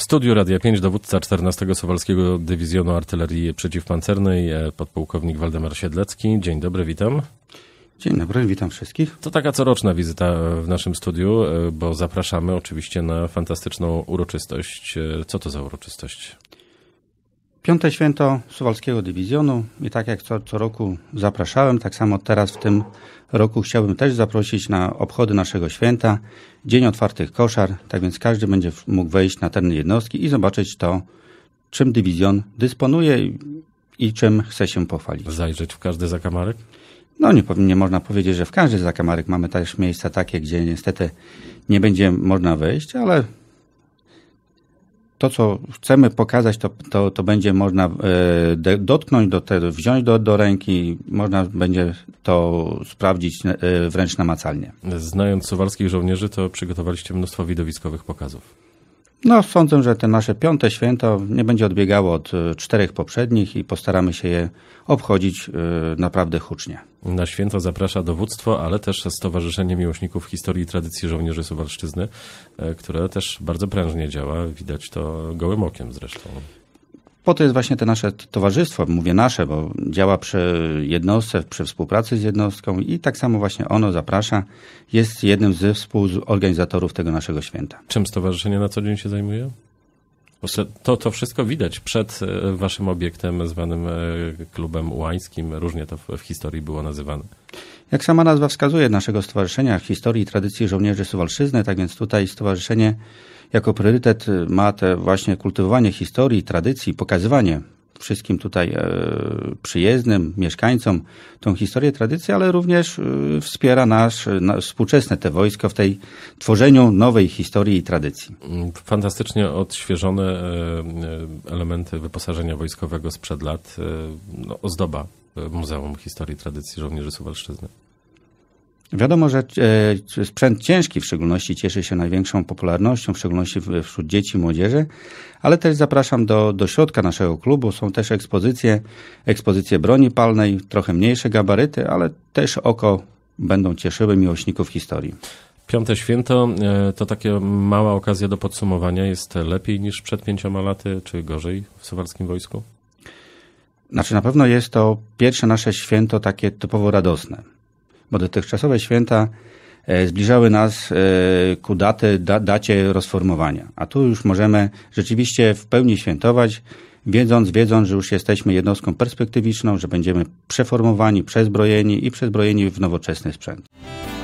W studiu Radia 5 dowódca 14 sowalskiego Dywizjonu Artylerii Przeciwpancernej, e, podpułkownik Waldemar Siedlecki. Dzień dobry, witam. Dzień dobry, witam wszystkich. To taka coroczna wizyta e, w naszym studiu, e, bo zapraszamy oczywiście na fantastyczną uroczystość. Co to za uroczystość? Piąte święto Suwalskiego Dywizjonu i tak jak co, co roku zapraszałem, tak samo teraz w tym roku chciałbym też zaprosić na obchody naszego święta, Dzień Otwartych Koszar, tak więc każdy będzie mógł wejść na teren jednostki i zobaczyć to, czym dywizjon dysponuje i czym chce się pochwalić. Zajrzeć w każdy zakamarek? No nie, nie można powiedzieć, że w każdy zakamarek mamy też miejsca takie, gdzie niestety nie będzie można wejść, ale to, co chcemy pokazać, to, to, to będzie można e, dotknąć, do te, wziąć do, do ręki, można będzie to sprawdzić e, wręcz namacalnie. Znając suwalskich żołnierzy, to przygotowaliście mnóstwo widowiskowych pokazów. No, sądzę, że te nasze piąte święto nie będzie odbiegało od e, czterech poprzednich i postaramy się je obchodzić e, naprawdę hucznie. Na święto zaprasza dowództwo, ale też Stowarzyszenie Miłośników Historii i Tradycji Żołnierzy Suwalszczyzny, e, które też bardzo prężnie działa. Widać to gołym okiem zresztą po to jest właśnie to nasze towarzystwo, mówię nasze, bo działa przy jednostce, przy współpracy z jednostką i tak samo właśnie ono zaprasza, jest jednym ze współorganizatorów tego naszego święta. Czym stowarzyszenie na co dzień się zajmuje? To, to wszystko widać przed e, waszym obiektem zwanym e, klubem ułańskim. Różnie to w historii było nazywane. Jak sama nazwa wskazuje, naszego stowarzyszenia historii i tradycji żołnierzy Suwalszyzny, tak więc tutaj stowarzyszenie jako priorytet ma te właśnie kultywowanie historii, tradycji, pokazywanie wszystkim tutaj e, przyjezdnym, mieszkańcom tą historię, tradycję, ale również e, wspiera nasz, współczesne te wojsko w tej tworzeniu nowej historii i tradycji. Fantastycznie odświeżone e, elementy wyposażenia wojskowego sprzed lat, no, ozdoba Muzeum Historii i Tradycji Żołnierzy Suwalszczyzny. Wiadomo, że e, sprzęt ciężki w szczególności cieszy się największą popularnością, w szczególności wśród dzieci i młodzieży, ale też zapraszam do, do środka naszego klubu. Są też ekspozycje, ekspozycje broni palnej, trochę mniejsze gabaryty, ale też oko będą cieszyły miłośników historii. Piąte święto e, to takie mała okazja do podsumowania. Jest lepiej niż przed pięcioma laty, czy gorzej w Suwalskim Wojsku? Znaczy na pewno jest to pierwsze nasze święto takie typowo radosne bo dotychczasowe święta e, zbliżały nas e, ku daty, da, dacie rozformowania. A tu już możemy rzeczywiście w pełni świętować, wiedząc, wiedząc, że już jesteśmy jednostką perspektywiczną, że będziemy przeformowani, przezbrojeni i przezbrojeni w nowoczesny sprzęt.